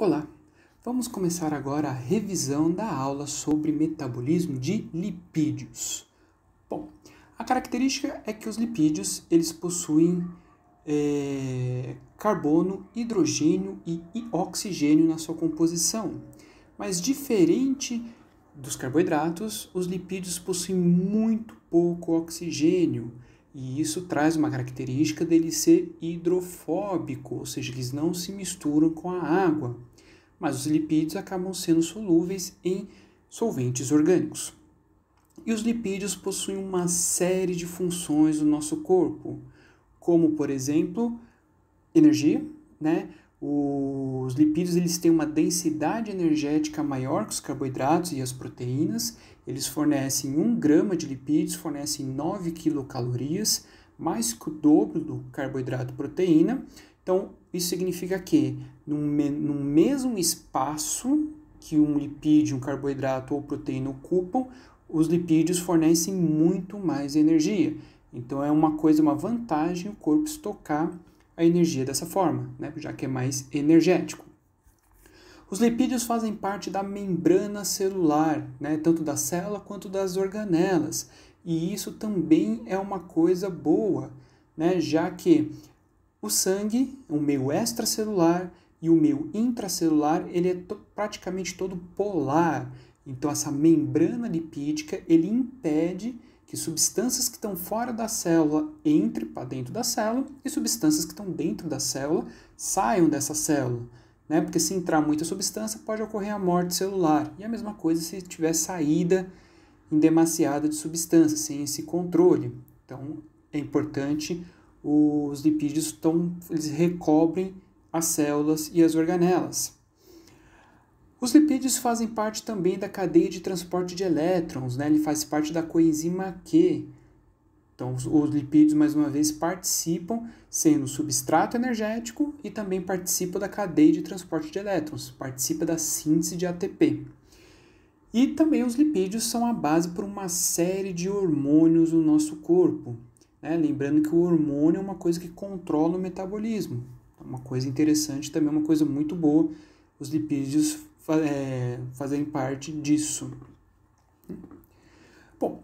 Olá! Vamos começar agora a revisão da aula sobre metabolismo de lipídios. Bom, a característica é que os lipídios eles possuem é, carbono, hidrogênio e oxigênio na sua composição. Mas diferente dos carboidratos, os lipídios possuem muito pouco oxigênio. E isso traz uma característica dele ser hidrofóbico, ou seja, eles não se misturam com a água mas os lipídios acabam sendo solúveis em solventes orgânicos. E os lipídios possuem uma série de funções no nosso corpo, como, por exemplo, energia, né? Os lipídios eles têm uma densidade energética maior que os carboidratos e as proteínas. Eles fornecem 1 grama de lipídios, fornecem 9 quilocalorias, mais que o dobro do carboidrato proteína. Então, isso significa que, num, num mesmo espaço que um lipídio, um carboidrato ou proteína ocupam, os lipídios fornecem muito mais energia. Então é uma coisa, uma vantagem o corpo estocar a energia dessa forma, né? já que é mais energético. Os lipídios fazem parte da membrana celular, né? tanto da célula quanto das organelas. E isso também é uma coisa boa, né? já que o sangue, o meio extracelular e o meio intracelular, ele é to praticamente todo polar. Então essa membrana lipídica, ele impede que substâncias que estão fora da célula entrem para dentro da célula e substâncias que estão dentro da célula saiam dessa célula. Né? Porque se entrar muita substância, pode ocorrer a morte celular. E a mesma coisa se tiver saída em demasiada de substância, sem esse controle. Então é importante os lipídios estão, eles recobrem as células e as organelas. Os lipídios fazem parte também da cadeia de transporte de elétrons, né? ele faz parte da coenzima Q. Então, os, lipídios, mais uma vez, participam sendo substrato energético e também participa da cadeia de transporte de elétrons, participa da síntese de ATP. E também os lipídios são a base para uma série de hormônios no nosso corpo, né? Lembrando que o hormônio é uma coisa que controla o metabolismo. É uma coisa interessante, também é uma coisa muito boa, os lipídios é, fazem parte disso. Bom,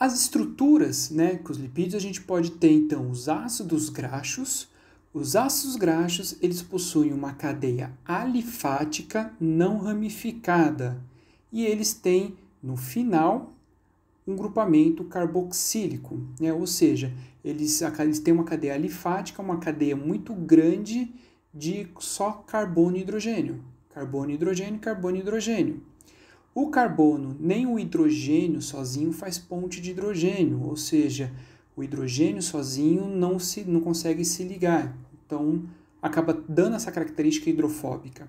as estruturas né, que os lipídios a gente pode ter então os ácidos graxos. Os ácidos graxos eles possuem uma cadeia alifática não ramificada e eles têm no final um grupamento carboxílico, né? ou seja, eles, eles têm uma cadeia alifática, uma cadeia muito grande de só carbono e hidrogênio. Carbono, hidrogênio, carbono, hidrogênio. O carbono nem o hidrogênio sozinho faz ponte de hidrogênio, ou seja, o hidrogênio sozinho não, se, não consegue se ligar, então acaba dando essa característica hidrofóbica.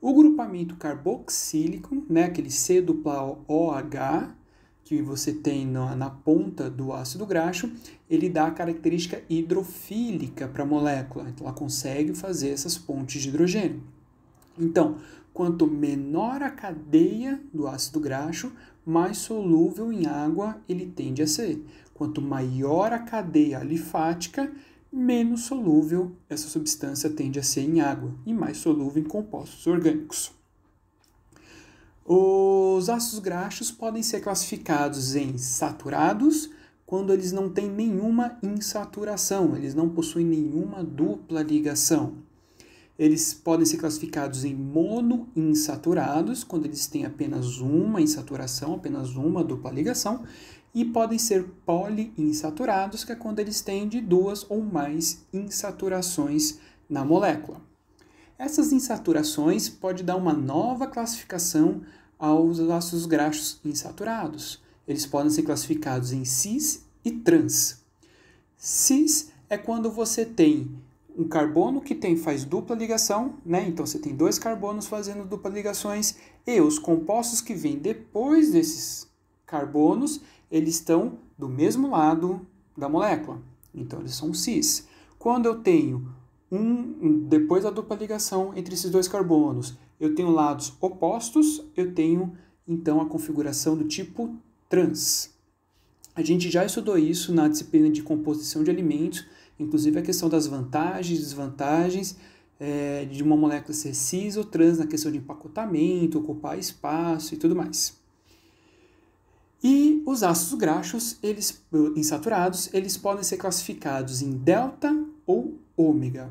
O grupamento carboxílico, né, aquele C dupla OH, que você tem na, na ponta do ácido graxo, ele dá a característica hidrofílica para a molécula. Então, ela consegue fazer essas pontes de hidrogênio. Então, quanto menor a cadeia do ácido graxo, mais solúvel em água ele tende a ser. Quanto maior a cadeia alifática, menos solúvel essa substância tende a ser em água e mais solúvel em compostos orgânicos. Os ácidos graxos podem ser classificados em saturados quando eles não têm nenhuma insaturação, eles não possuem nenhuma dupla ligação. Eles podem ser classificados em monoinsaturados, quando eles têm apenas uma insaturação, apenas uma dupla ligação, e podem ser poliinsaturados, que é quando eles têm de duas ou mais insaturações na molécula. Essas insaturações pode dar uma nova classificação aos ácidos graxos insaturados. Eles podem ser classificados em cis e trans. Cis é quando você tem um carbono que tem faz dupla ligação, né? Então você tem dois carbonos fazendo dupla ligações e os compostos que vêm depois desses carbonos, eles estão do mesmo lado da molécula. Então eles são cis. Quando eu tenho um depois da dupla ligação entre esses dois carbonos, eu tenho lados opostos, eu tenho então a configuração do tipo trans. A gente já estudou isso na disciplina de composição de alimentos, inclusive a questão das vantagens e desvantagens é, de uma molécula ser cis ou trans na questão de empacotamento, ocupar espaço e tudo mais. E os ácidos graxos, eles insaturados, eles podem ser classificados em delta ou ômega.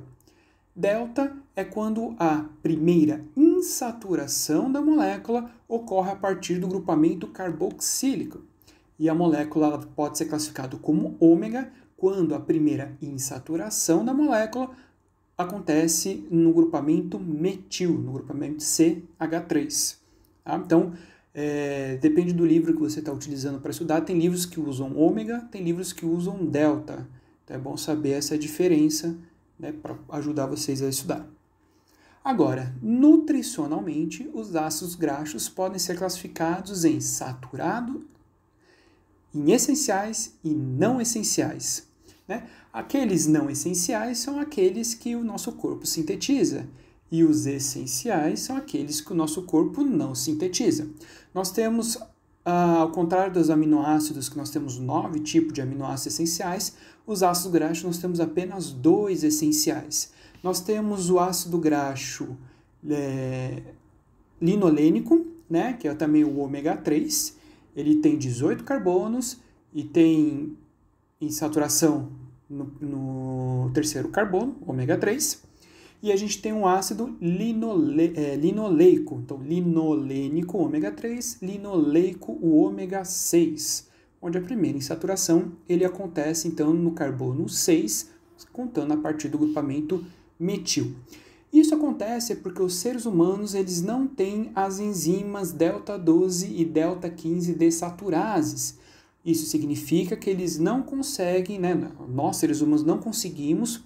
Delta é quando a primeira insaturação da molécula ocorre a partir do grupamento carboxílico. E a molécula pode ser classificada como ômega quando a primeira insaturação da molécula acontece no grupamento metil, no grupamento CH3. Tá? Então, é, depende do livro que você está utilizando para estudar. Tem livros que usam ômega, tem livros que usam delta. Então é bom saber essa diferença né, para ajudar vocês a estudar. Agora, nutricionalmente, os ácidos graxos podem ser classificados em saturado, em essenciais e não essenciais. Né? Aqueles não essenciais são aqueles que o nosso corpo sintetiza, e os essenciais são aqueles que o nosso corpo não sintetiza. Nós temos ah, ao contrário dos aminoácidos, que nós temos nove tipos de aminoácidos essenciais, os ácidos graxos nós temos apenas dois essenciais. Nós temos o ácido graxo é, linolênico, né, que é também o ômega 3, ele tem 18 carbonos e tem em saturação no, no terceiro carbono, ômega 3. E a gente tem um ácido linole, é, linoleico, então linolênico ômega 3, linoleico o ômega 6, onde a primeira insaturação ele acontece então no carbono 6, contando a partir do grupamento metil. Isso acontece porque os seres humanos eles não têm as enzimas delta 12 e delta 15 desaturases. Isso significa que eles não conseguem, né, nós seres humanos não conseguimos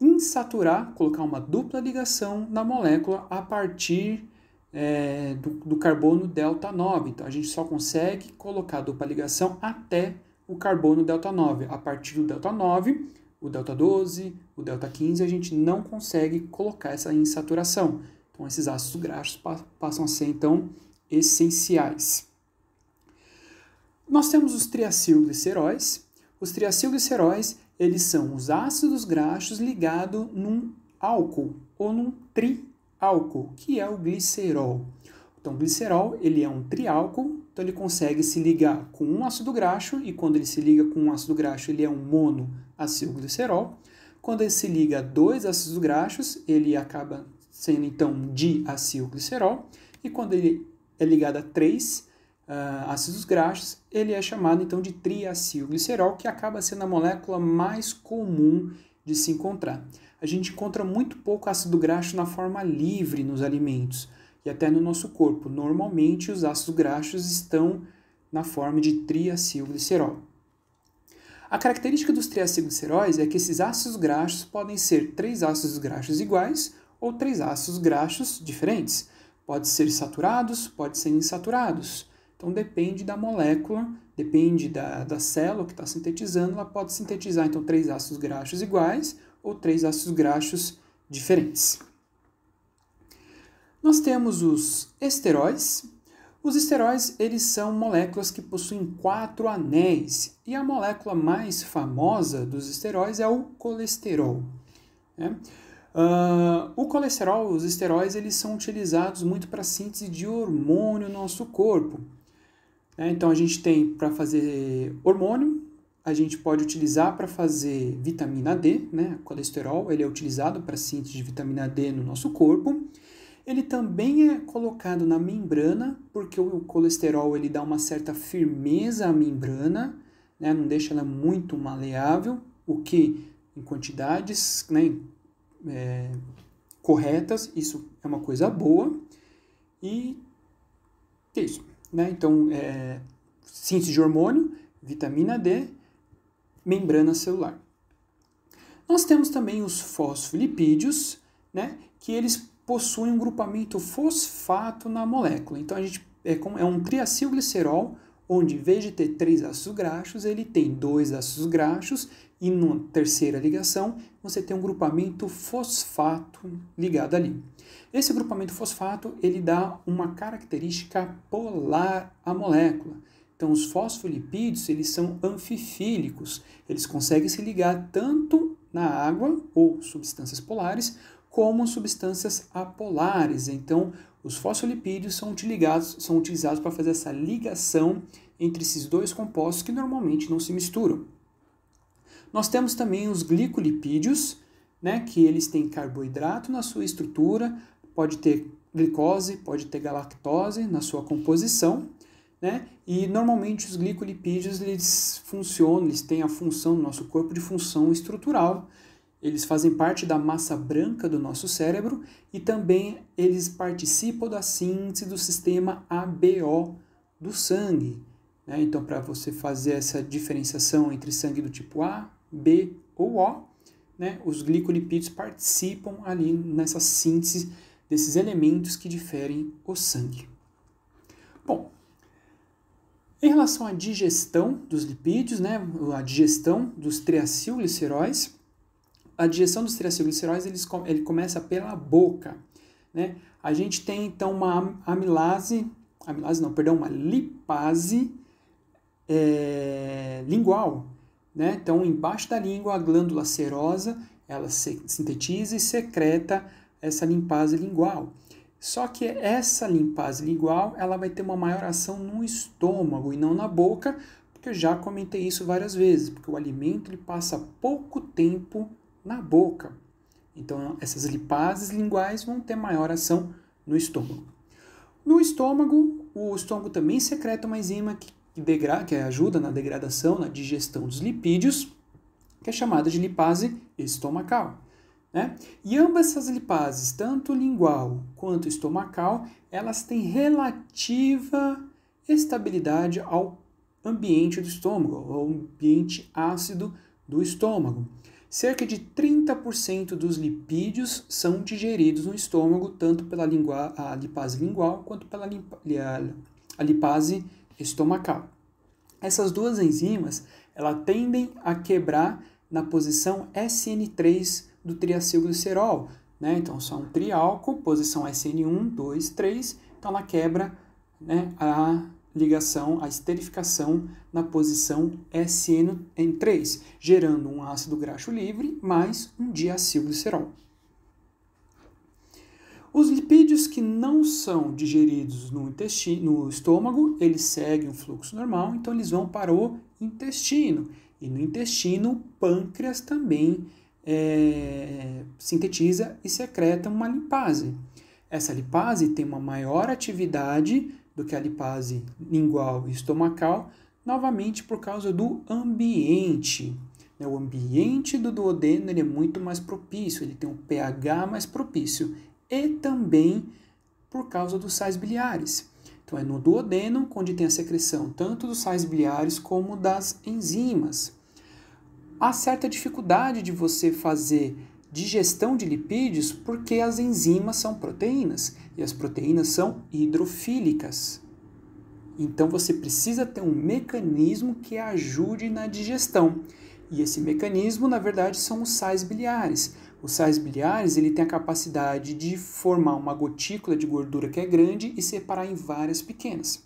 insaturar, colocar uma dupla ligação na molécula a partir é, do, do, carbono delta 9. Então, a gente só consegue colocar a dupla ligação até o carbono delta 9. A partir do delta 9, o delta 12, o delta 15, a gente não consegue colocar essa insaturação. Então, esses ácidos graxos passam a ser, então, essenciais. Nós temos os triacilgliceróis. Os triacilgliceróis eles são os ácidos graxos ligados num álcool ou num triálcool, que é o glicerol. Então, o glicerol ele é um triálcool, então ele consegue se ligar com um ácido graxo, e quando ele se liga com um ácido graxo, ele é um monoacilglicerol. Quando ele se liga a dois ácidos graxos, ele acaba sendo então um diacilglicerol, e quando ele é ligado a três, uh, ah, ácidos graxos, ele é chamado então de triacilglicerol, que acaba sendo a molécula mais comum de se encontrar. A gente encontra muito pouco ácido graxo na forma livre nos alimentos e até no nosso corpo. Normalmente, os ácidos graxos estão na forma de triacilglicerol. A característica dos triacilgliceróis é que esses ácidos graxos podem ser três ácidos graxos iguais ou três ácidos graxos diferentes. Pode ser saturados, pode ser insaturados. Então depende da molécula, depende da, da célula que está sintetizando, ela pode sintetizar então três ácidos graxos iguais ou três ácidos graxos diferentes. Nós temos os esteróis. Os esteróis eles são moléculas que possuem quatro anéis e a molécula mais famosa dos esteróis é o colesterol. Né? Uh, o colesterol, os esteróis, eles são utilizados muito para síntese de hormônio no nosso corpo. Né? Então a gente tem para fazer hormônio, a gente pode utilizar para fazer vitamina D, né? Colesterol, ele é utilizado para síntese de vitamina D no nosso corpo. Ele também é colocado na membrana, porque o colesterol ele dá uma certa firmeza à membrana, né? não deixa ela muito maleável, o que em quantidades né? É, corretas, isso é uma coisa boa. E é isso. Né? Então, é, síntese de hormônio, vitamina D, membrana celular. Nós temos também os fosfolipídios, né, que eles possuem um grupamento fosfato na molécula. Então a gente é, é um triacilglicerol, onde em vez de ter três ácidos graxos, ele tem dois ácidos graxos e na terceira ligação, você tem um grupamento fosfato ligado ali. Esse grupamento fosfato, ele dá uma característica polar à molécula. Então, os fosfolipídios, eles são anfifílicos. Eles conseguem se ligar tanto na água ou substâncias polares, como substâncias apolares. Então, os fosfolipídios são utilizados, são utilizados para fazer essa ligação entre esses dois compostos que normalmente não se misturam. Nós temos também os glicolipídios, né, que eles têm carboidrato na sua estrutura, pode ter glicose, pode ter galactose na sua composição, né? E normalmente os glicolipídios eles funcionam, eles têm a função do nosso corpo de função estrutural. Eles fazem parte da massa branca do nosso cérebro e também eles participam da síntese do sistema ABO do sangue. Né? Então, para você fazer essa diferenciação entre sangue do tipo A, B ou O, né? Os glicolipídios participam ali nessa síntese desses elementos que diferem o sangue. Bom, em relação à digestão dos lipídios, né, a digestão dos triacilgliceróis, a digestão dos triacilgliceróis eles, ele começa pela boca. Né? A gente tem então uma amilase, amilase não, perdão, uma lipase é, lingual, né? Então, embaixo da língua, a glândula serosa, ela sintetiza e secreta essa limpase lingual. Só que essa limpase lingual, ela vai ter uma maior ação no estômago e não na boca, porque eu já comentei isso várias vezes, porque o alimento ele passa pouco tempo na boca. Então, essas lipases linguais vão ter maior ação no estômago. No estômago, o estômago também secreta uma enzima que que, degra que é ajuda na degradação, na digestão dos lipídios, que é chamada de lipase estomacal. Né? E ambas essas lipases, tanto lingual quanto estomacal, elas têm relativa estabilidade ao ambiente do estômago, ao ambiente ácido do estômago. Cerca de 30% dos lipídios são digeridos no estômago, tanto pela lingua, a lipase lingual quanto pela limpa, a lipase estomacal. Essas duas enzimas ela tendem a quebrar na posição SN3 do triacilglicerol. Né? Então, são triálcool, posição SN1, 2, 3. Então, ela quebra né, a ligação, a esterificação na posição SN3, gerando um ácido graxo livre mais um diacilglicerol. Os lipídios que não são digeridos no, intestino, no estômago, eles seguem o fluxo normal, então eles vão para o intestino. E no intestino, o pâncreas também é, sintetiza e secreta uma lipase. Essa lipase tem uma maior atividade do que a lipase lingual e estomacal, novamente por causa do ambiente. Né, o ambiente do duodeno é muito mais propício, ele tem um pH mais propício e também por causa dos sais biliares. Então é no duodeno onde tem a secreção tanto dos sais biliares como das enzimas. Há certa dificuldade de você fazer digestão de lipídios porque as enzimas são proteínas e as proteínas são hidrofílicas. Então você precisa ter um mecanismo que ajude na digestão. E esse mecanismo, na verdade, são os sais biliares. Os sais biliares ele tem a capacidade de formar uma gotícula de gordura que é grande e separar em várias pequenas.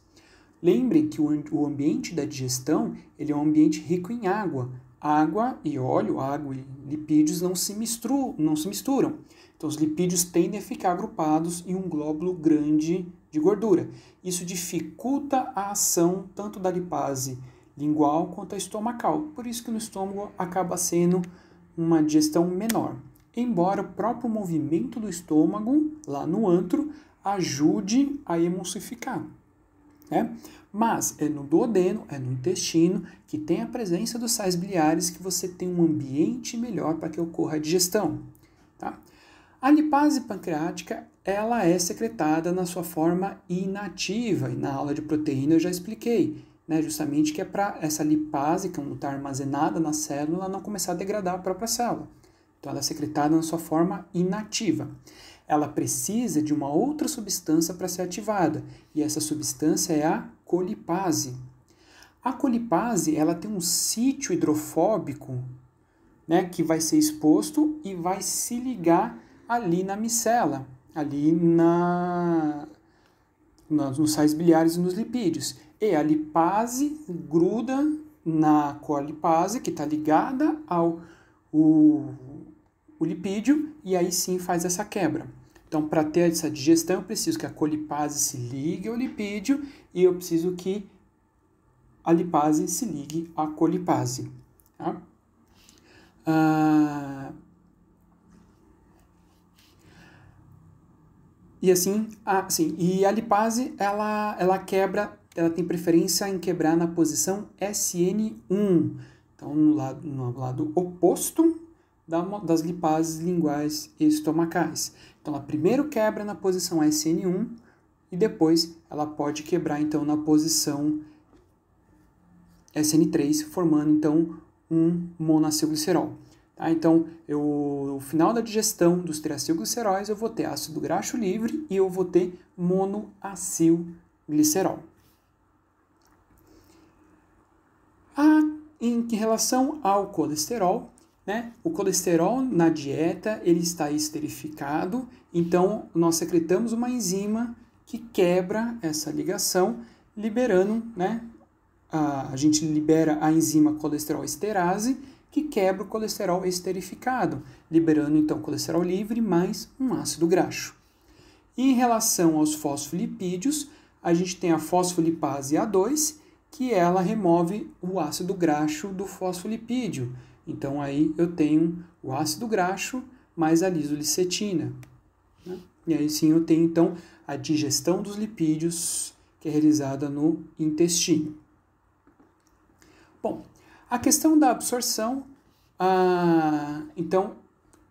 Lembrem que o ambiente da digestão ele é um ambiente rico em água. Água e óleo, água e lipídios não se, mistru, não se misturam. Então, os lipídios tendem a ficar agrupados em um glóbulo grande de gordura. Isso dificulta a ação tanto da lipase lingual quanto a estomacal. Por isso que no estômago acaba sendo uma digestão menor embora o próprio movimento do estômago, lá no antro, ajude a emulsificar. Né? Mas é no duodeno, é no intestino, que tem a presença dos sais biliares que você tem um ambiente melhor para que ocorra a digestão. Tá? A lipase pancreática ela é secretada na sua forma inativa, e na aula de proteína eu já expliquei, né, justamente que é para essa lipase, que não é está armazenada na célula, não começar a degradar a própria célula. Então, ela é secretada na sua forma inativa. Ela precisa de uma outra substância para ser ativada, e essa substância é a colipase. A colipase ela tem um sítio hidrofóbico né, que vai ser exposto e vai se ligar ali na micela, ali na, na nos sais biliares e nos lipídios. E a lipase gruda na colipase, que está ligada ao o, o lipídio e aí sim faz essa quebra. Então, para ter essa digestão, eu preciso que a colipase se ligue ao lipídio e eu preciso que a lipase se ligue à colipase. Tá? Ah, e assim, a, e a lipase ela, ela quebra, ela tem preferência em quebrar na posição SN1, então no lado, no lado oposto das lipases linguais e estomacais. Então, ela primeiro quebra na posição SN1 e depois ela pode quebrar então na posição SN3, formando então um monacilglicerol. Tá? Então, eu, no final da digestão dos triacilgliceróis, eu vou ter ácido graxo livre e eu vou ter monoacilglicerol. Ah, em relação ao colesterol, né? O colesterol na dieta ele está esterificado, então nós secretamos uma enzima que quebra essa ligação, liberando, né? a, a gente libera a enzima colesterol esterase que quebra o colesterol esterificado, liberando então colesterol livre mais um ácido graxo. Em relação aos fosfolipídios, a gente tem a fosfolipase A2, que ela remove o ácido graxo do fosfolipídio. Então aí eu tenho o ácido graxo mais a lisolicetina. Né? E aí sim eu tenho então a digestão dos lipídios que é realizada no intestino. Bom, a questão da absorção, ah, então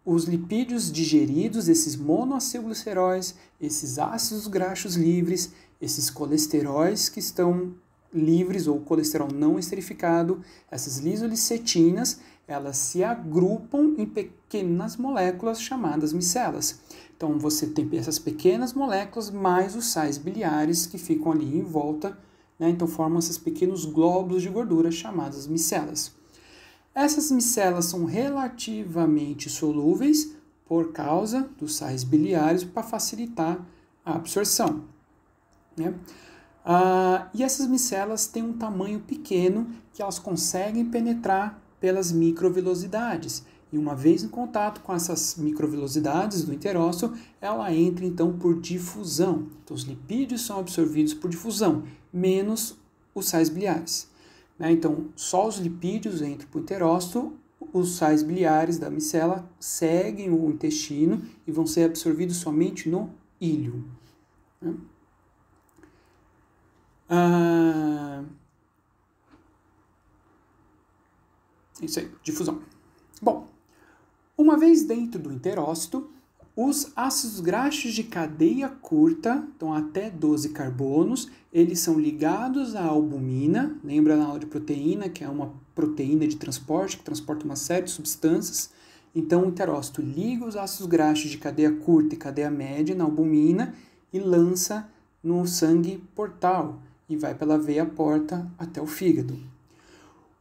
os lipídios digeridos, esses monoacilgliceróis, esses ácidos graxos livres, esses colesteróis que estão livres ou colesterol não esterificado, essas lisolicetinas, elas se agrupam em pequenas moléculas chamadas micelas. Então você tem essas pequenas moléculas mais os sais biliares que ficam ali em volta, né? então formam esses pequenos glóbulos de gordura chamadas micelas. Essas micelas são relativamente solúveis por causa dos sais biliares para facilitar a absorção. Né? Ah, e essas micelas têm um tamanho pequeno que elas conseguem penetrar pelas microvelosidades. E uma vez em contato com essas microvelosidades do interósseo, ela entra então por difusão. Então os lipídios são absorvidos por difusão, menos os sais biliares. Né? Então só os lipídios entram para o interócito, os sais biliares da micela seguem o intestino e vão ser absorvidos somente no ilho. Né? Ah... É isso aí, difusão. Bom, uma vez dentro do interócito, os ácidos graxos de cadeia curta, então até 12 carbonos, eles são ligados à albumina, lembra na aula de proteína, que é uma proteína de transporte, que transporta uma série de substâncias. Então o interócito liga os ácidos graxos de cadeia curta e cadeia média na albumina e lança no sangue portal e vai pela veia porta até o fígado.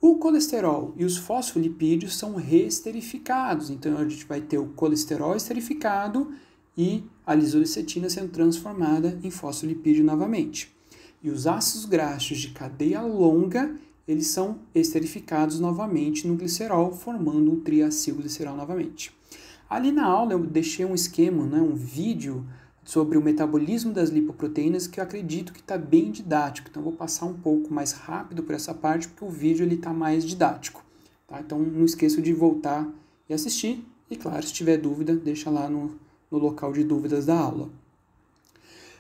O colesterol e os fosfolipídios são reesterificados, então a gente vai ter o colesterol esterificado e a lisolicetina sendo transformada em fosfolipídio novamente. E os ácidos graxos de cadeia longa, eles são esterificados novamente no glicerol, formando o triacilglicerol novamente. Ali na aula eu deixei um esquema, né, um vídeo sobre o metabolismo das lipoproteínas, que eu acredito que está bem didático. Então, vou passar um pouco mais rápido por essa parte, porque o vídeo está mais didático. Tá? Então, não esqueça de voltar e assistir. E, claro, se tiver dúvida, deixa lá no, no local de dúvidas da aula.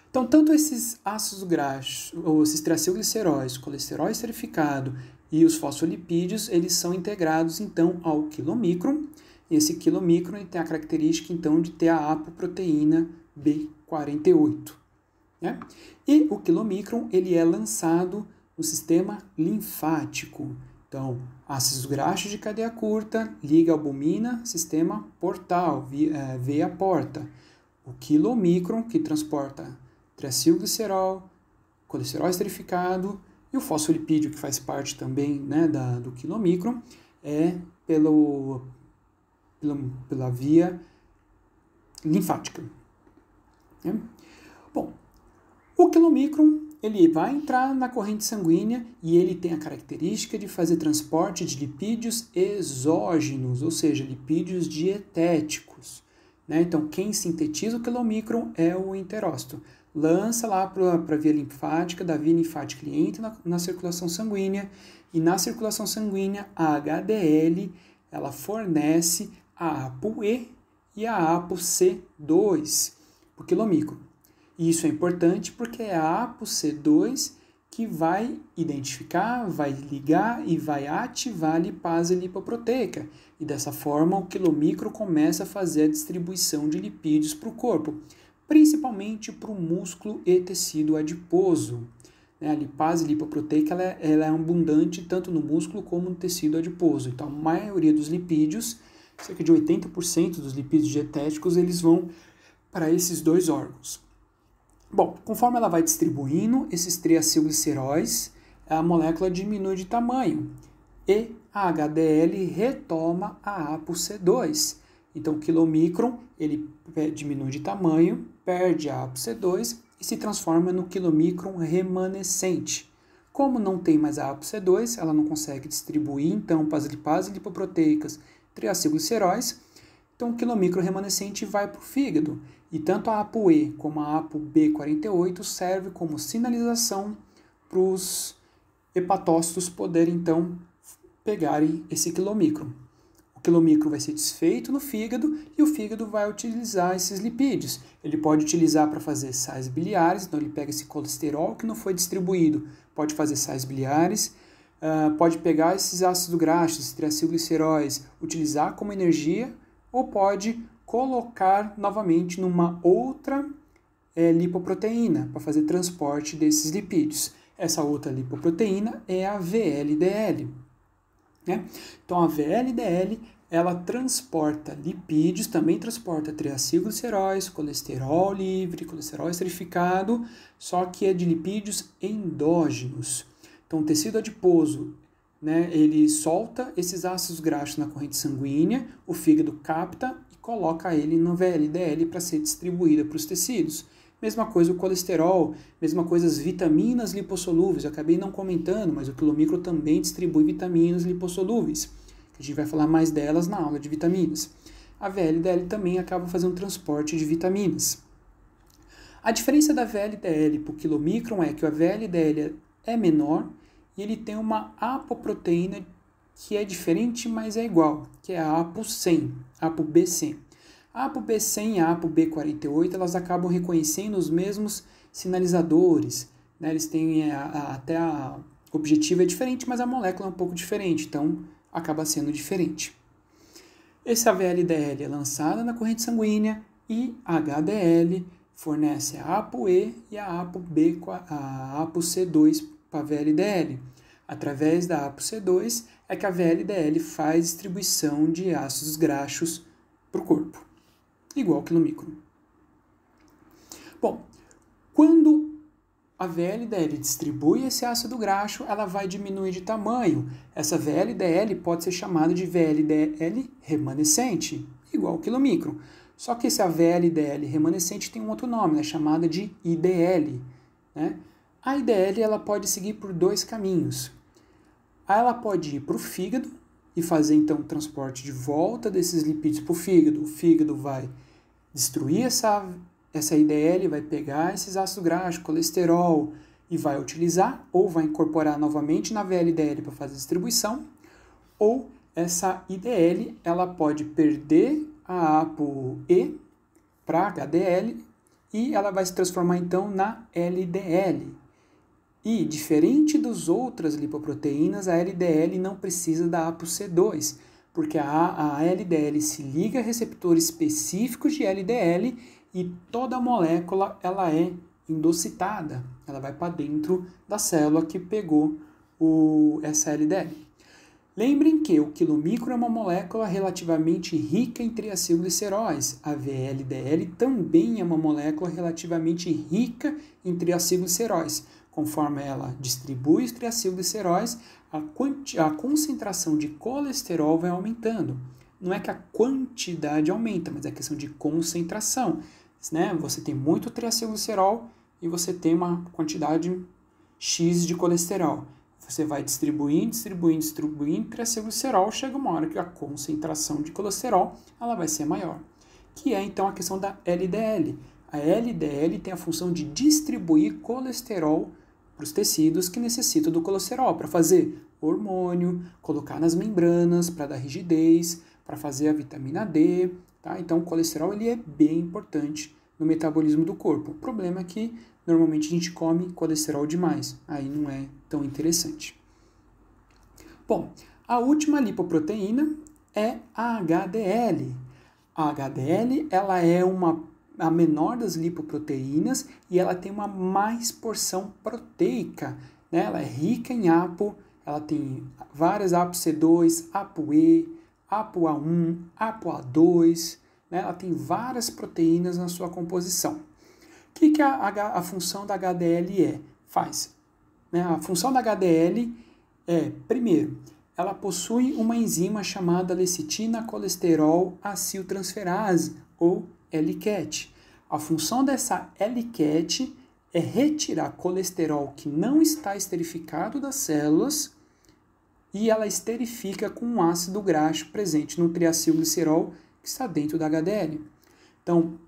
Então, tanto esses ácidos graxos, ou esses triacilgliceróis, colesterol esterificado e os fosfolipídios, eles são integrados, então, ao quilomicron. Esse quilomicron tem a característica, então, de ter a apoproteína B48. Né? E o quilomicron ele é lançado no sistema linfático. Então, ácidos graxos de cadeia curta, liga albumina, sistema portal, via, é, via porta. O quilomicron, que transporta triacilglicerol, colesterol esterificado e o fosfolipídio, que faz parte também né, da, do quilomicron, é pelo, pelo, pela via linfática. Né? Bom, o quilomicron ele vai entrar na corrente sanguínea e ele tem a característica de fazer transporte de lipídios exógenos, ou seja, lipídios dietéticos. Né? Então, quem sintetiza o quilomicron é o enterócito. Lança lá para a via linfática, da via linfática ele entra na, na circulação sanguínea e na circulação sanguínea a HDL ela fornece a ApoE e a ApoC2 por quilômico. E isso é importante porque é a ApoC2 que vai identificar, vai ligar e vai ativar a lipase lipoproteica. E dessa forma, o quilomicro começa a fazer a distribuição de lipídios para o corpo, principalmente para o músculo e tecido adiposo. Né? A lipase lipoproteica ela, é, ela é abundante tanto no músculo como no tecido adiposo. Então, a maioria dos lipídios, cerca de 80% dos lipídios dietéticos, eles vão para esses dois órgãos. Bom, conforme ela vai distribuindo esses triacilgliceróis, a molécula diminui de tamanho e a HDL retoma a c 2 Então, o quilomicron ele diminui de tamanho, perde a c 2 e se transforma no quilomicron remanescente. Como não tem mais a c 2 ela não consegue distribuir então para as lipases lipoproteicas triacilgliceróis, então o quilomicron remanescente vai para o fígado. E tanto a APO-E como a APO-B48 serve como sinalização para os hepatócitos poderem então pegarem esse quilomicro. O quilomicro vai ser desfeito no fígado e o fígado vai utilizar esses lipídios. Ele pode utilizar para fazer sais biliares, então ele pega esse colesterol que não foi distribuído, pode fazer sais biliares, uh, pode pegar esses ácidos graxos, triacilgliceróis, utilizar como energia ou pode colocar novamente numa outra é, lipoproteína para fazer transporte desses lipídios. Essa outra lipoproteína é a VLDL. Né? Então a VLDL ela transporta lipídios, também transporta triacilgliceróis, colesterol livre, colesterol esterificado, só que é de lipídios endógenos. Então, tecido adiposo né, ele solta esses ácidos graxos na corrente sanguínea, o fígado capta e coloca ele no VLDL para ser distribuída para os tecidos. Mesma coisa o colesterol, mesma coisa as vitaminas lipossolúveis. Eu acabei não comentando, mas o quilomicro também distribui vitaminas lipossolúveis. A gente vai falar mais delas na aula de vitaminas. A VLDL também acaba fazendo transporte de vitaminas. A diferença da VLDL para o quilomicron é que a VLDL é menor ele tem uma apoproteína que é diferente, mas é igual, que é a APO100, ApoB100. apo ApoB100 e a ApoB48, elas acabam reconhecendo os mesmos sinalizadores, né? eles têm é, a, a, até a objetivo é diferente, mas a molécula é um pouco diferente, então acaba sendo diferente. Esse VLDL é lançada na corrente sanguínea e HDL fornece a ApoE e a B a ApoC2 para a VLDL. Através da ApoC2 é que a VLDL faz distribuição de ácidos graxos para o corpo, igual que no micro. Bom, quando a VLDL distribui esse ácido graxo, ela vai diminuir de tamanho. Essa VLDL pode ser chamada de VLDL remanescente, igual que no micro. Só que essa VLDL remanescente tem um outro nome, é né? chamada de IDL. Né? A IDL ela pode seguir por dois caminhos. Ela pode ir para o fígado e fazer então o transporte de volta desses lipídios para o fígado. O fígado vai destruir essa, essa IDL, vai pegar esses ácidos graxos, colesterol e vai utilizar ou vai incorporar novamente na VLDL para fazer distribuição, ou essa IDL ela pode perder a ApoE para HDL e ela vai se transformar então na LDL. E, diferente das outras lipoproteínas, a LDL não precisa da ApoC2, porque a, a LDL se liga a receptores específicos de LDL e toda a molécula ela é endocitada, ela vai para dentro da célula que pegou o, essa LDL. Lembrem que o quilomicro é uma molécula relativamente rica em triacilgliceróis. A VLDL também é uma molécula relativamente rica em triacilgliceróis. Conforme ela distribui os triacilgliceróis, a, a concentração de colesterol vai aumentando. Não é que a quantidade aumenta, mas é questão de concentração. Né? Você tem muito triacilglicerol e você tem uma quantidade X de colesterol. Você vai distribuindo, distribuindo, distribuindo triacilglicerol, chega uma hora que a concentração de colesterol ela vai ser maior. Que é então a questão da LDL. A LDL tem a função de distribuir colesterol para os tecidos que necessitam do colesterol para fazer hormônio, colocar nas membranas para dar rigidez, para fazer a vitamina D, tá? Então o colesterol ele é bem importante no metabolismo do corpo. O problema é que normalmente a gente come colesterol demais, aí não é tão interessante. Bom, a última lipoproteína é a HDL. A HDL ela é uma a menor das lipoproteínas e ela tem uma mais porção proteica. Né? Ela é rica em APO, ela tem várias ApoC2, ApoE, ApoA1, ApoA2, né? ela tem várias proteínas na sua composição. O que, que a, a, a função da HDL é? Faz. Né? A função da HDL é, primeiro, ela possui uma enzima chamada lecitina colesterol aciltransferase, ou LCAT. A função dessa LCAT é retirar colesterol que não está esterificado das células e ela esterifica com um ácido graxo presente no triacilglicerol que está dentro da HDL. Então,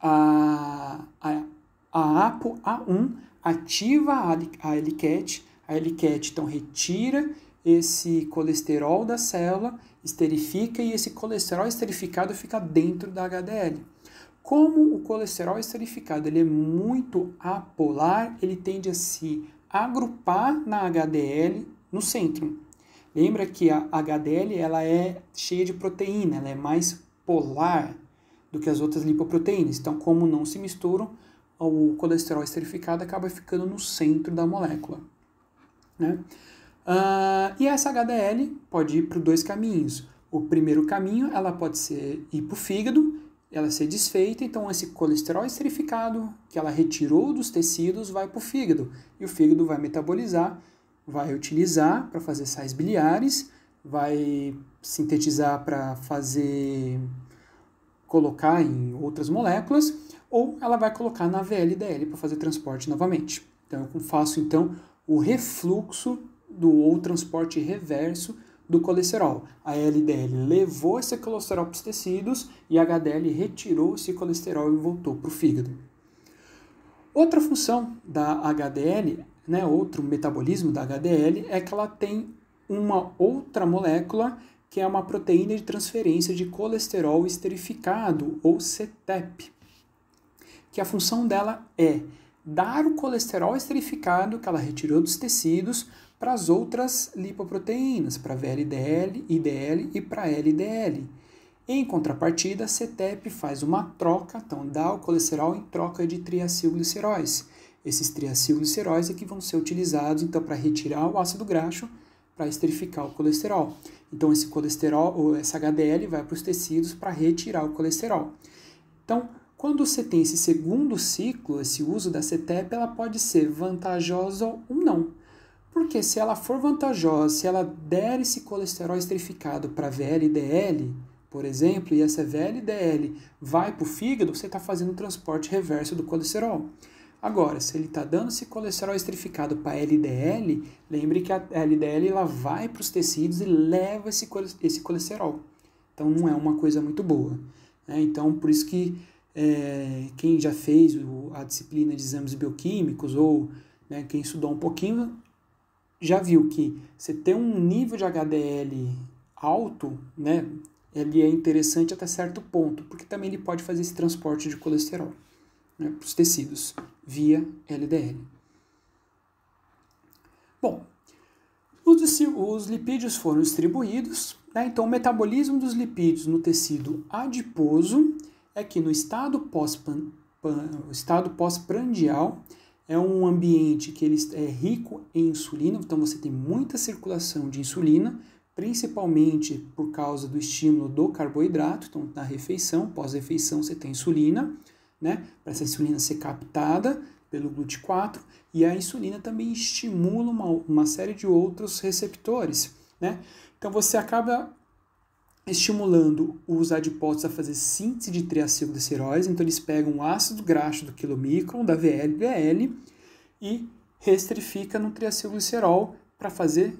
a, a, a APOA1 ativa a, a LCAT, a LCAT então retira esse colesterol da célula, esterifica e esse colesterol esterificado fica dentro da HDL. Como o colesterol esterificado ele é muito apolar, ele tende a se agrupar na HDL no centro. Lembra que a HDL ela é cheia de proteína, ela é mais polar do que as outras lipoproteínas. Então, como não se misturam, o colesterol esterificado acaba ficando no centro da molécula. Né? Uh, e essa HDL pode ir para dois caminhos. O primeiro caminho, ela pode ser ir para o fígado, ela ser desfeita, então esse colesterol esterificado que ela retirou dos tecidos vai para o fígado. E o fígado vai metabolizar, vai utilizar para fazer sais biliares, vai sintetizar para fazer colocar em outras moléculas, ou ela vai colocar na VLDL para fazer transporte novamente. Então eu faço então o refluxo do ou transporte reverso do colesterol. A LDL levou esse colesterol para os tecidos e a HDL retirou esse colesterol e voltou para o fígado. Outra função da HDL, né, outro metabolismo da HDL, é que ela tem uma outra molécula que é uma proteína de transferência de colesterol esterificado, ou CETEP, que a função dela é dar o colesterol esterificado que ela retirou dos tecidos para as outras lipoproteínas, para VLDL, IDL e para LDL. Em contrapartida, a CETEP faz uma troca, então dá o colesterol em troca de triacilgliceróis. Esses triacilgliceróis é que vão ser utilizados então para retirar o ácido graxo para esterificar o colesterol. Então esse colesterol ou essa HDL vai para os tecidos para retirar o colesterol. Então, quando você tem esse segundo ciclo, esse uso da CETEP, ela pode ser vantajosa ou não. Porque se ela for vantajosa, se ela der esse colesterol esterificado para VLDL, por exemplo, e essa VLDL vai para o fígado, você está fazendo o transporte reverso do colesterol. Agora, se ele está dando esse colesterol estrificado para LDL, lembre que a LDL ela vai para os tecidos e leva esse, esse colesterol. Então, não é uma coisa muito boa. Né? Então, por isso que é, quem já fez a disciplina de exames bioquímicos ou né, quem estudou um pouquinho já viu que você tem um nível de HDL alto, né, ele é interessante até certo ponto, porque também ele pode fazer esse transporte de colesterol né, para os tecidos via LDL. Bom, os, os lipídios foram distribuídos, né, então o metabolismo dos lipídios no tecido adiposo é que no estado pós-prandial pós é um ambiente que ele é rico em insulina, então você tem muita circulação de insulina, principalmente por causa do estímulo do carboidrato, então na refeição, pós-refeição você tem insulina, né? Para essa insulina ser captada pelo GLUT4 e a insulina também estimula uma, uma série de outros receptores, né? Então você acaba estimulando os adipócitos a fazer síntese de triacildeceróis, então eles pegam o ácido graxo do quilomicron, da VLDL, e restrifica no triacilglicerol para fazer,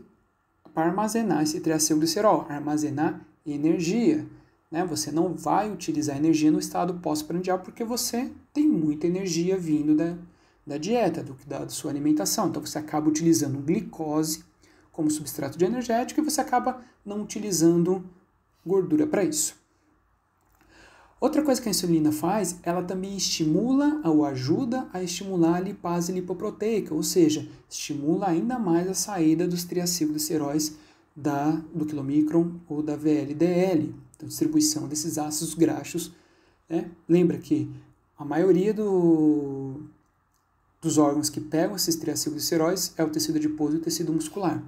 para armazenar esse triacilglicerol, armazenar energia. Né? Você não vai utilizar energia no estado pós-prandial porque você tem muita energia vindo da, da dieta, do, da, da sua alimentação. Então você acaba utilizando glicose como substrato de energético e você acaba não utilizando gordura para isso. Outra coisa que a insulina faz, ela também estimula ou ajuda a estimular a lipase lipoproteica, ou seja, estimula ainda mais a saída dos triacilgliceróis da, do quilomicron ou da VLDL, então, distribuição desses ácidos graxos. Né? Lembra que a maioria do, dos órgãos que pegam esses triacilgliceróis é o tecido adiposo e o tecido muscular.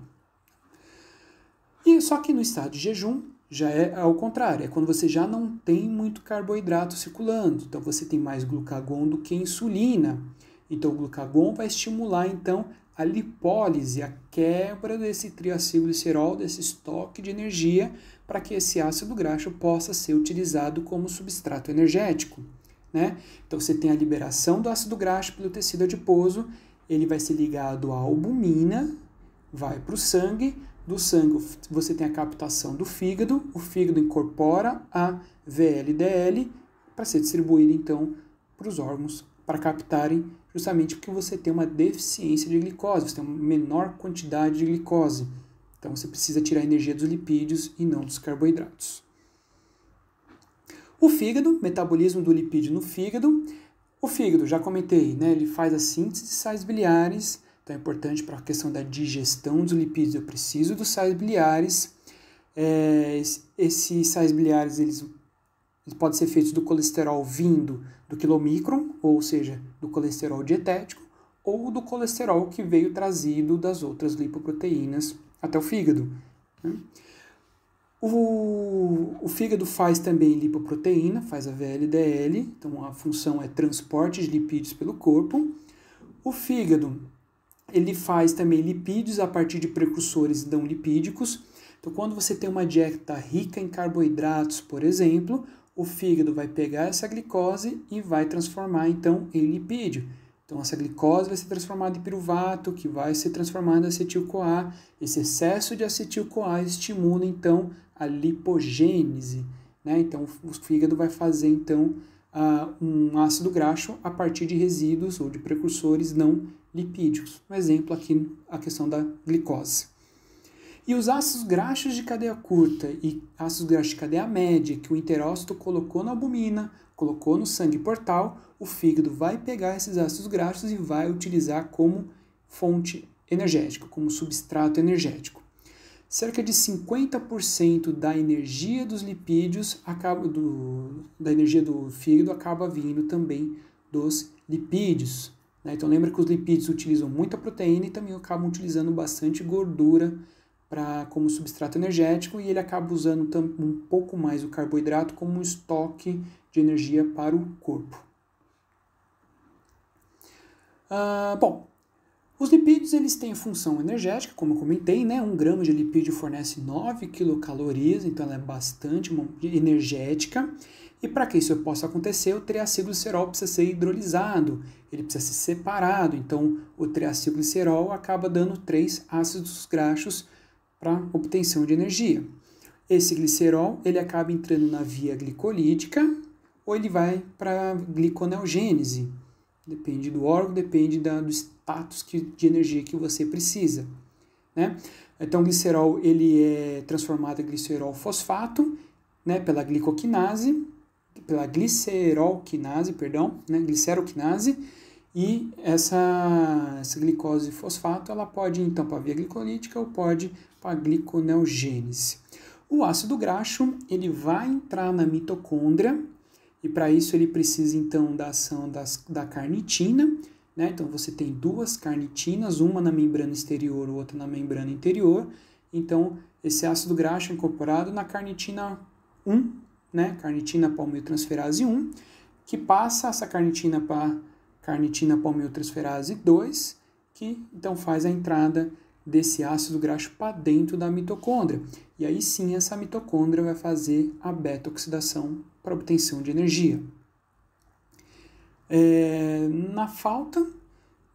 E só que no estado de jejum, já é ao contrário, é quando você já não tem muito carboidrato circulando. Então você tem mais glucagon do que insulina. Então o glucagon vai estimular então a lipólise, a quebra desse triacilglicerol, desse estoque de energia, para que esse ácido graxo possa ser utilizado como substrato energético. Né? Então você tem a liberação do ácido graxo pelo tecido adiposo, ele vai ser ligado à albumina, vai para o sangue, do sangue você tem a captação do fígado, o fígado incorpora a VLDL para ser distribuída então para os órgãos para captarem justamente porque você tem uma deficiência de glicose, você tem uma menor quantidade de glicose. Então você precisa tirar energia dos lipídios e não dos carboidratos. O fígado, metabolismo do lipídio no fígado. O fígado, já comentei, né, ele faz a síntese de sais biliares, então é importante para a questão da digestão dos lipídios. Eu preciso dos sais biliares. É, esses sais biliares eles, eles podem ser feitos do colesterol vindo do quilomicron, ou seja, do colesterol dietético, ou do colesterol que veio trazido das outras lipoproteínas até o fígado. Né? O, o, fígado faz também lipoproteína, faz a VLDL, então a função é transporte de lipídios pelo corpo. O fígado ele faz também lipídios a partir de precursores não lipídicos. Então, quando você tem uma dieta rica em carboidratos, por exemplo, o fígado vai pegar essa glicose e vai transformar então em lipídio. Então, essa glicose vai ser transformada em piruvato, que vai ser transformada em acetil-CoA. Esse excesso de acetil-CoA estimula então a lipogênese. Né? Então, o fígado vai fazer então ah, um ácido graxo a partir de resíduos ou de precursores não lipídio. Um exemplo aqui, a questão da glicose. E os ácidos graxos de cadeia curta e ácidos graxos de cadeia média que o enterócito colocou na albumina, colocou no sangue portal, o fígado vai pegar esses ácidos graxos e vai utilizar como fonte energética, como substrato energético. Cerca de 50% da energia dos lipídios, acaba, do, da energia do fígado, acaba vindo também dos lipídios. Né? Então lembra que os lipídios utilizam muita proteína e também acabam utilizando bastante gordura para como substrato energético e ele acaba usando um pouco mais o carboidrato como um estoque de energia para o corpo. Ah, bom, os lipídios eles têm função energética, como eu comentei, né? Um grama de lipídio fornece 9 quilocalorias, então ela é bastante energética. E para que isso possa acontecer, o triacilglicerol precisa ser hidrolisado ele precisa ser separado, então o triacilglicerol acaba dando três ácidos graxos para obtenção de energia. Esse glicerol ele acaba entrando na via glicolítica ou ele vai para a gliconeogênese. Depende do órgão, depende da, do status que, de energia que você precisa. Né? Então, o glicerol ele é transformado em glicerol fosfato né, pela glicoquinase, pela glicerolquinase, perdão, né, gliceroquinase, e essa, essa glicose fosfato ela pode então para via glicolítica ou pode para a gliconeogênese. O ácido graxo ele vai entrar na mitocôndria e para isso ele precisa então da ação das, da carnitina. Né? Então você tem duas carnitinas, uma na membrana exterior, outra na membrana interior. Então esse ácido graxo é incorporado na carnitina 1, né? carnitina palmitransferase 1, que passa essa carnitina para carnitina palmiotransferase 2, que então faz a entrada desse ácido graxo para dentro da mitocôndria. E aí sim essa mitocôndria vai fazer a beta-oxidação para obtenção de energia. É, na falta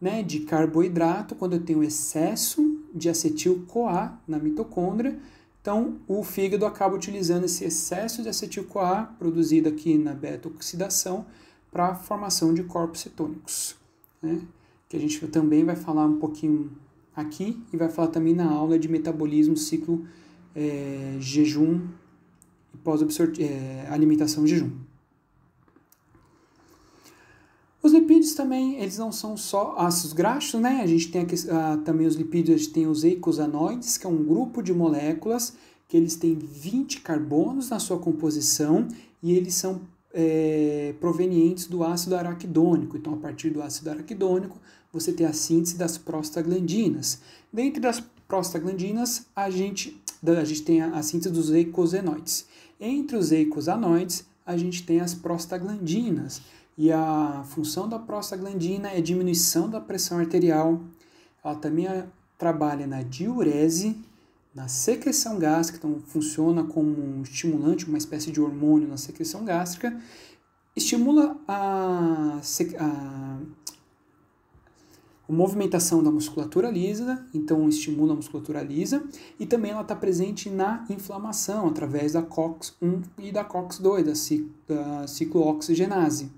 né, de carboidrato, quando eu tenho excesso de acetil-CoA na mitocôndria, então o fígado acaba utilizando esse excesso de acetil-CoA produzido aqui na beta-oxidação para a formação de corpos cetônicos, né? que a gente também vai falar um pouquinho aqui e vai falar também na aula de metabolismo, ciclo, é, jejum e pós alimentação É, alimentação, jejum. Os lipídios também, eles não são só ácidos graxos, né? A gente tem aqui, também os lipídios, a gente tem os eicosanoides, que é um grupo de moléculas que eles têm 20 carbonos na sua composição e eles são é, provenientes do ácido araquidônico. Então, a partir do ácido araquidônico, você tem a síntese das prostaglandinas. Dentre das prostaglandinas, a gente, a gente tem a, a síntese dos eicosenoides. Entre os eicosanoides, a gente tem as prostaglandinas. E a função da prostaglandina é diminuição da pressão arterial. Ela também trabalha na diurese na secreção gástrica, então funciona como um estimulante, uma espécie de hormônio na secreção gástrica, estimula a, a, a movimentação da musculatura lisa, então estimula a musculatura lisa, e também ela está presente na inflamação, através da COX-1 e da COX-2, da, da ciclooxigenase.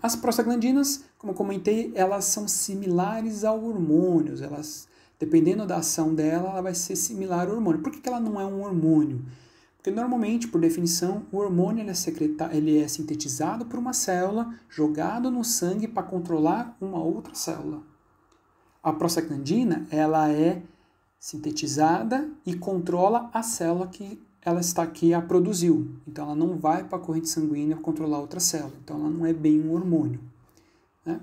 As prostaglandinas, como comentei, elas são similares a hormônios, elas Dependendo da ação dela, ela vai ser similar ao hormônio. Por que, que ela não é um hormônio? Porque normalmente, por definição, o hormônio ele é, secreta... ele é sintetizado por uma célula, jogado no sangue para controlar uma outra célula. A prostaglandina ela é sintetizada e controla a célula que ela está aqui a produziu. Então ela não vai para a corrente sanguínea controlar outra célula. Então ela não é bem um hormônio. Né?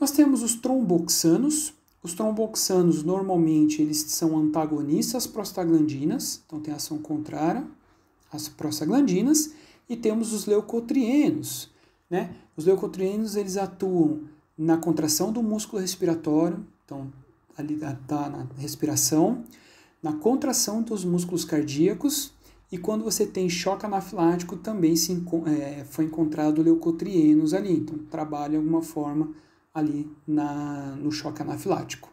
Nós temos os tromboxanos, os tromboxanos normalmente eles são antagonistas prostaglandinas, então tem ação contrária às prostaglandinas, e temos os leucotrienos, né? Os leucotrienos eles atuam na contração do músculo respiratório, então ali tá na respiração, na contração dos músculos cardíacos e quando você tem choque anafilático também se, é, foi encontrado leucotrienos ali, então trabalha de alguma forma ali na, no choque anafilático.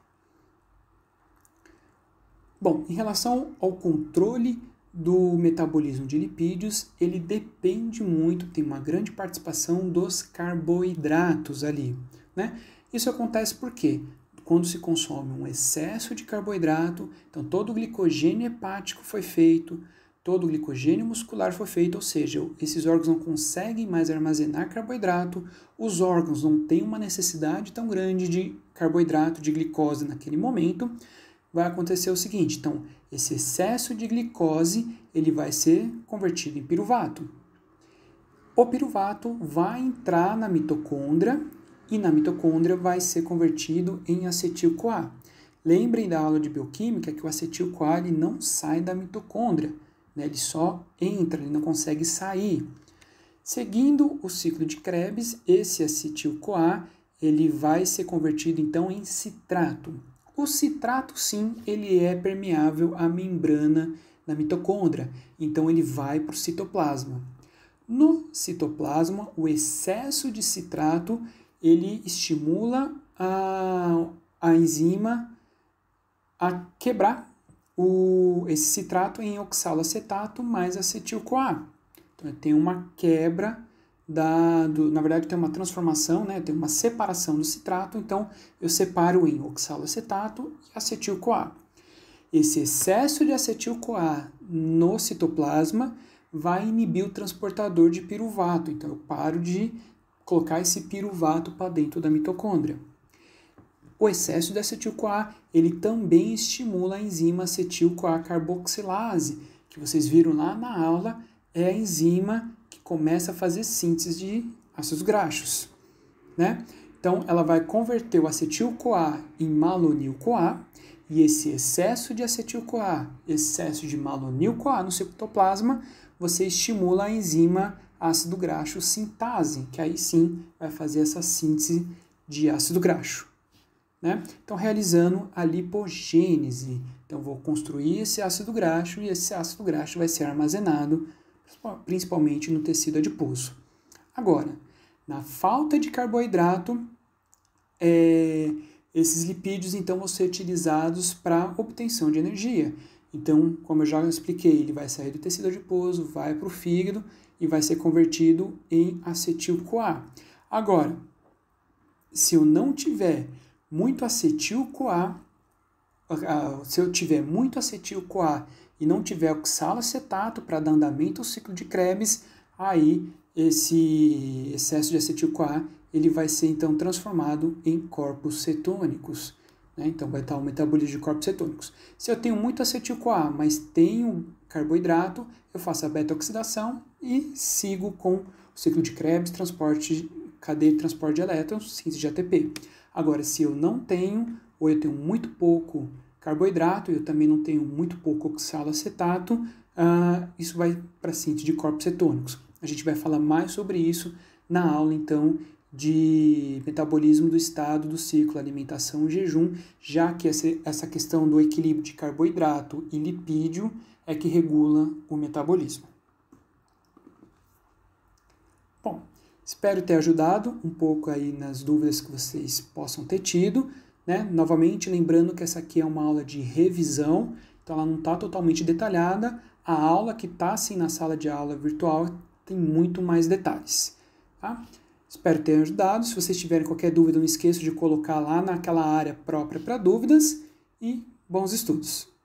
Bom, em relação ao controle do metabolismo de lipídios, ele depende muito, tem uma grande participação dos carboidratos ali. Né? Isso acontece porque quando se consome um excesso de carboidrato, então todo o glicogênio hepático foi feito, todo o glicogênio muscular foi feito, ou seja, esses órgãos não conseguem mais armazenar carboidrato, os órgãos não têm uma necessidade tão grande de carboidrato, de glicose naquele momento, vai acontecer o seguinte, então, esse excesso de glicose, ele vai ser convertido em piruvato. O piruvato vai entrar na mitocôndria e na mitocôndria vai ser convertido em acetil-CoA. Lembrem da aula de bioquímica que o acetil-CoA não sai da mitocôndria, né? ele só entra, ele não consegue sair. Seguindo o ciclo de Krebs, esse acetil-CoA ele vai ser convertido então em citrato. O citrato, sim, ele é permeável à membrana da mitocôndria, então ele vai para o citoplasma. No citoplasma, o excesso de citrato ele estimula a, a enzima a quebrar o, esse citrato é em oxaloacetato mais acetil-CoA. Então, tem uma quebra da, do, na verdade tem uma transformação, né? Tem uma separação do citrato, então eu separo em oxaloacetato e acetil-CoA. Esse excesso de acetil-CoA no citoplasma vai inibir o transportador de piruvato, então eu paro de colocar esse piruvato para dentro da mitocôndria. O excesso de acetil-CoA ele também estimula a enzima acetil-CoA carboxilase, que vocês viram lá na aula, é a enzima que começa a fazer síntese de ácidos graxos, né? Então ela vai converter o acetil-CoA em malonil-CoA e esse excesso de acetil-CoA, excesso de malonil-CoA no citoplasma, você estimula a enzima ácido graxo sintase, que aí sim vai fazer essa síntese de ácido graxo. Né? Então, realizando a lipogênese. Então, vou construir esse ácido graxo e esse ácido graxo vai ser armazenado principalmente no tecido adiposo. Agora, na falta de carboidrato, é, esses lipídios então vão ser utilizados para obtenção de energia. Então, como eu já expliquei, ele vai sair do tecido adiposo, vai para o fígado e vai ser convertido em acetil-CoA. Agora, se eu não tiver muito acetil-CoA, ah, se eu tiver muito acetil-CoA e não tiver oxalacetato para dar andamento ao ciclo de Krebs, aí esse excesso de acetil-CoA ele vai ser então transformado em corpos cetônicos. Né? Então vai estar o metabolismo de corpos cetônicos. Se eu tenho muito acetil-CoA, mas tenho carboidrato, eu faço a beta-oxidação e sigo com o ciclo de Krebs, transporte, cadeia de transporte de elétrons, síntese de ATP. Agora, se eu não tenho, ou eu tenho muito pouco carboidrato, eu também não tenho muito pouco oxaloacetato, uh, isso vai para a síntese de corpos cetônicos. A gente vai falar mais sobre isso na aula, então, de metabolismo do estado do ciclo alimentação jejum, já que essa questão do equilíbrio de carboidrato e lipídio é que regula o metabolismo. Bom, Espero ter ajudado um pouco aí nas dúvidas que vocês possam ter tido. Né? Novamente, lembrando que essa aqui é uma aula de revisão, então ela não está totalmente detalhada. A aula que está assim na sala de aula virtual tem muito mais detalhes. Tá? Espero ter ajudado. Se vocês tiverem qualquer dúvida, não esqueça de colocar lá naquela área própria para dúvidas. E bons estudos!